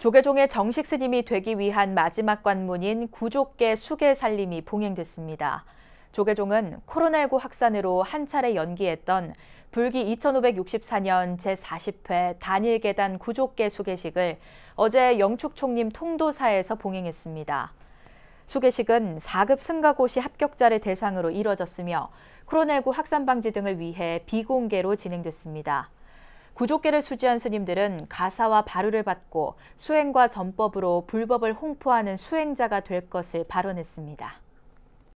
조계종의 정식 스님이 되기 위한 마지막 관문인 구족계 수계 살림이 봉행됐습니다. 조계종은 코로나19 확산으로 한 차례 연기했던 불기 2564년 제40회 단일계단 구족계 수계식을 어제 영축총림 통도사에서 봉행했습니다. 수계식은 4급 승가고시 합격자를 대상으로 이뤄졌으며 코로나19 확산 방지 등을 위해 비공개로 진행됐습니다. 구족계를 수지한 스님들은 가사와 발효를 받고 수행과 전법으로 불법을 홍포하는 수행자가 될 것을 발언했습니다.